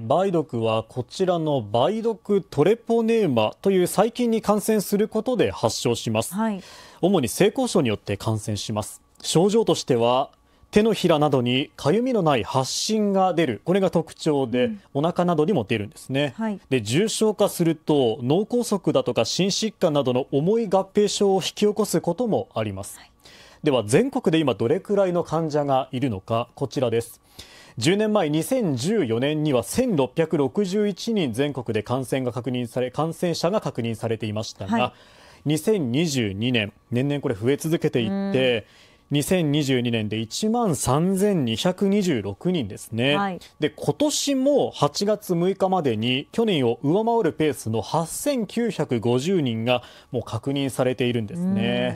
梅毒はこちらの梅毒トレポネーマという細菌に感染することで発症します、はい、主に性交渉によって感染します症状としては手のひらなどにかゆみのない発疹が出るこれが特徴で、うん、お腹などにも出るんですね、はい、で重症化すると脳梗塞だとか心疾患などの重い合併症を引き起こすこともあります、はい、では全国で今どれくらいの患者がいるのかこちらです10年前、2014年には1661人全国で感染が確認され、感染者が確認されていましたが、はい、2022年、年々これ増え続けていって、2022年で1万3226人ですね、はい、で今年も8月6日までに去年を上回るペースの8950人がもう確認されているんですね。